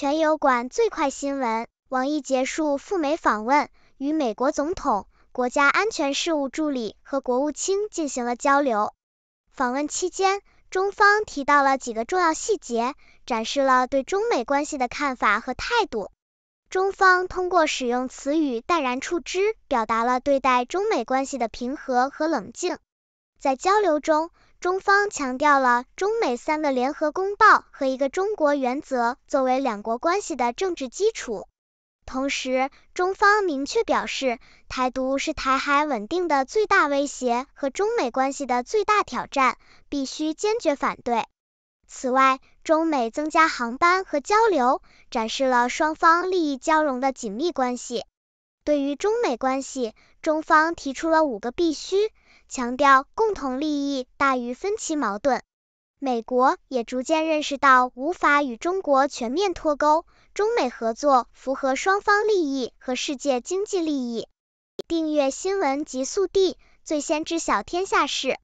全友馆最快新闻：王毅结束赴美访问，与美国总统、国家安全事务助理和国务卿进行了交流。访问期间，中方提到了几个重要细节，展示了对中美关系的看法和态度。中方通过使用词语“淡然处之”，表达了对待中美关系的平和和冷静。在交流中，中方强调了中美三个联合公报和一个中国原则作为两国关系的政治基础，同时中方明确表示，台独是台海稳定的最大威胁和中美关系的最大挑战，必须坚决反对。此外，中美增加航班和交流，展示了双方利益交融的紧密关系。对于中美关系，中方提出了五个必须。强调共同利益大于分歧矛盾，美国也逐渐认识到无法与中国全面脱钩，中美合作符合双方利益和世界经济利益。订阅新闻极速递，最先知晓天下事。